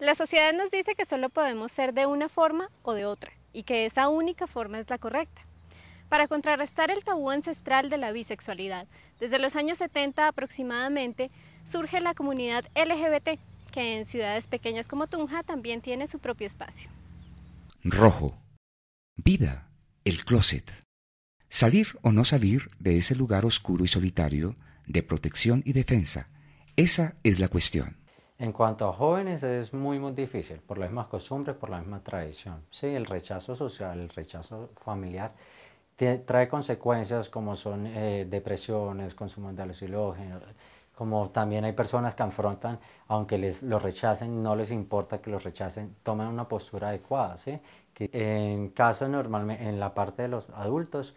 La sociedad nos dice que solo podemos ser de una forma o de otra y que esa única forma es la correcta. Para contrarrestar el tabú ancestral de la bisexualidad, desde los años 70 aproximadamente surge la comunidad LGBT, que en ciudades pequeñas como Tunja también tiene su propio espacio. Rojo. Vida. El closet. Salir o no salir de ese lugar oscuro y solitario de protección y defensa. Esa es la cuestión. En cuanto a jóvenes es muy muy difícil, por las mismas costumbres, por la misma tradición. Sí, el rechazo social, el rechazo familiar trae consecuencias como son eh, depresiones, consumo de alucinógenos, como también hay personas que afrontan, aunque les los rechacen, no les importa que los rechacen, toman una postura adecuada, Que en caso normalmente, en la parte de los adultos,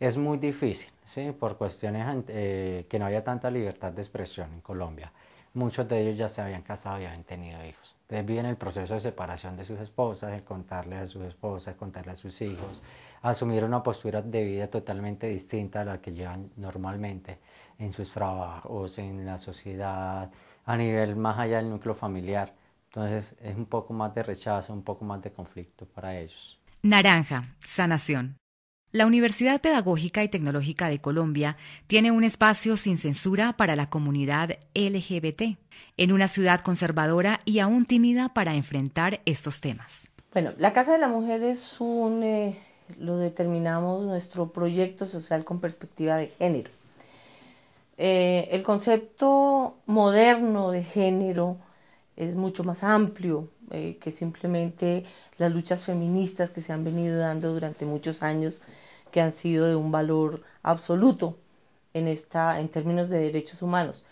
es muy difícil, ¿sí? Por cuestiones eh, que no haya tanta libertad de expresión en Colombia muchos de ellos ya se habían casado y habían tenido hijos. Entonces el proceso de separación de sus esposas, el contarle a sus esposas, contarle a sus hijos, asumir una postura de vida totalmente distinta a la que llevan normalmente en sus trabajos, en la sociedad, a nivel más allá del núcleo familiar. Entonces es un poco más de rechazo, un poco más de conflicto para ellos. Naranja, sanación. La Universidad Pedagógica y Tecnológica de Colombia tiene un espacio sin censura para la comunidad LGBT, en una ciudad conservadora y aún tímida para enfrentar estos temas. Bueno, la Casa de la Mujer es un, eh, lo determinamos nuestro proyecto social con perspectiva de género. Eh, el concepto moderno de género es mucho más amplio, eh, que simplemente las luchas feministas que se han venido dando durante muchos años, que han sido de un valor absoluto en, esta, en términos de derechos humanos.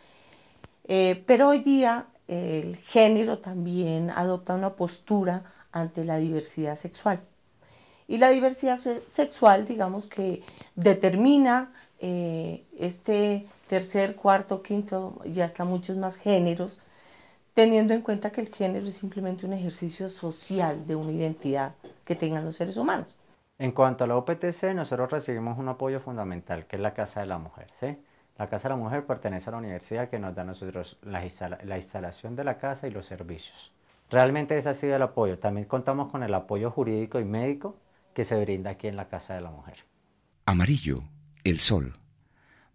Eh, pero hoy día eh, el género también adopta una postura ante la diversidad sexual. Y la diversidad sexual, digamos que determina este tercer, cuarto, quinto y hasta muchos más géneros teniendo en cuenta que el género es simplemente un ejercicio social de una identidad que tengan los seres humanos. En cuanto a la OPTC, nosotros recibimos un apoyo fundamental, que es la Casa de la Mujer. La Casa de la Mujer pertenece a la universidad que nos da nosotros la, instalación de la casa y los servicios. Realmente es así el apoyo. También contamos con el apoyo jurídico y médico que se brinda aquí en la Casa de la Mujer. Amarillo, el sol.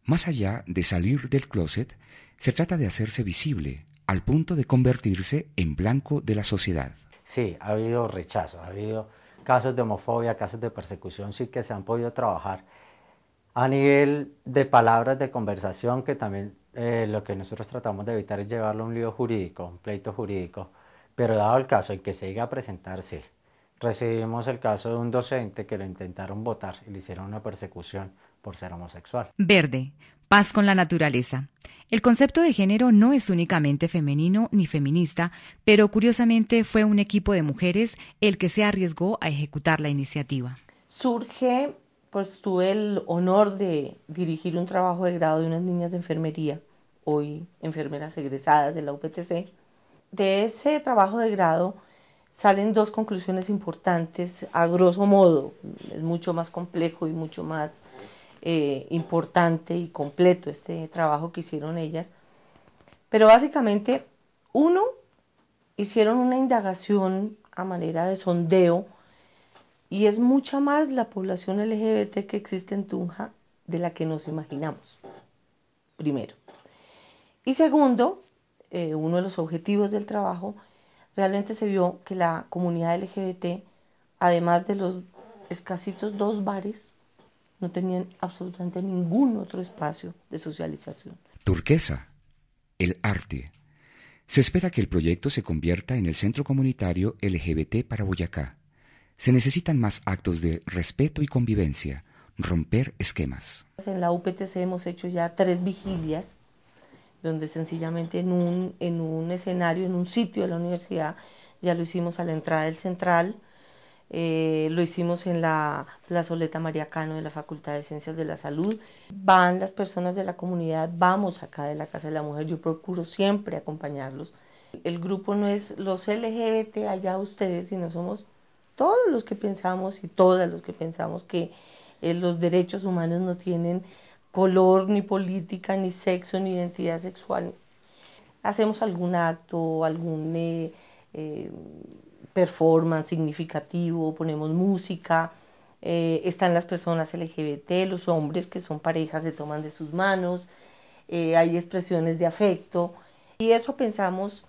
Más allá de salir del closet, se trata de hacerse visible, al punto de convertirse en blanco de la sociedad. Sí, ha habido rechazo, ha habido casos de homofobia, casos de persecución, sí que se han podido trabajar a nivel de palabras de conversación, que también eh, lo que nosotros tratamos de evitar es llevarlo a un lío jurídico, un pleito jurídico, pero dado el caso en que se llega a presentar, sí. Recibimos el caso de un docente que lo intentaron votar y le hicieron una persecución por ser homosexual. Verde, Paz con la naturaleza. El concepto de género no es únicamente femenino ni feminista, pero curiosamente fue un equipo de mujeres el que se arriesgó a ejecutar la iniciativa. Surge, pues tuve el honor de dirigir un trabajo de grado de unas niñas de enfermería, hoy enfermeras egresadas de la UPTC. De ese trabajo de grado salen dos conclusiones importantes, a grosso modo, es mucho más complejo y mucho más eh, importante y completo este trabajo que hicieron ellas. Pero básicamente, uno, hicieron una indagación a manera de sondeo y es mucha más la población LGBT que existe en Tunja de la que nos imaginamos, primero. Y segundo, eh, uno de los objetivos del trabajo, realmente se vio que la comunidad LGBT, además de los escasitos dos bares no tenían absolutamente ningún otro espacio de socialización. Turquesa, el arte. Se espera que el proyecto se convierta en el centro comunitario LGBT para Boyacá. Se necesitan más actos de respeto y convivencia, romper esquemas. En la UPTC hemos hecho ya tres vigilias, donde sencillamente en un, en un escenario, en un sitio de la universidad, ya lo hicimos a la entrada del central, eh, lo hicimos en la plazoleta María Cano de la Facultad de Ciencias de la Salud. Van las personas de la comunidad, vamos acá de la Casa de la Mujer, yo procuro siempre acompañarlos. El grupo no es los LGBT allá ustedes, sino somos todos los que pensamos y todas los que pensamos que eh, los derechos humanos no tienen color, ni política, ni sexo, ni identidad sexual. Hacemos algún acto, algún... Eh, performance significativo, ponemos música, eh, están las personas LGBT, los hombres que son parejas se toman de sus manos, eh, hay expresiones de afecto y eso pensamos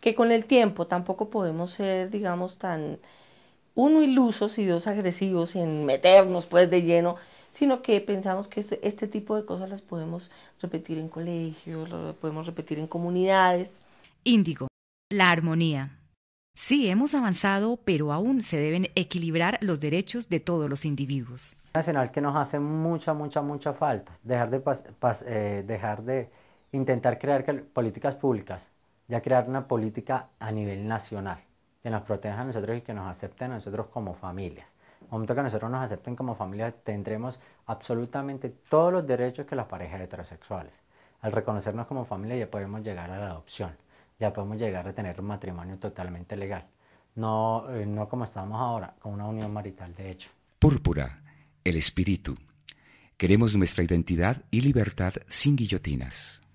que con el tiempo tampoco podemos ser, digamos, tan uno ilusos y dos agresivos en meternos pues de lleno, sino que pensamos que este, este tipo de cosas las podemos repetir en colegios, lo podemos repetir en comunidades. Índigo, la armonía. Sí, hemos avanzado, pero aún se deben equilibrar los derechos de todos los individuos. Nacional que nos hace mucha, mucha, mucha falta. Dejar de, eh, dejar de intentar crear políticas públicas, ya crear una política a nivel nacional que nos proteja a nosotros y que nos acepten a nosotros como familias. En momento que nosotros nos acepten como familias, tendremos absolutamente todos los derechos que las parejas heterosexuales. Al reconocernos como familia ya podemos llegar a la adopción ya podemos llegar a tener un matrimonio totalmente legal. No, eh, no como estamos ahora, con una unión marital de hecho. Púrpura, el espíritu. Queremos nuestra identidad y libertad sin guillotinas.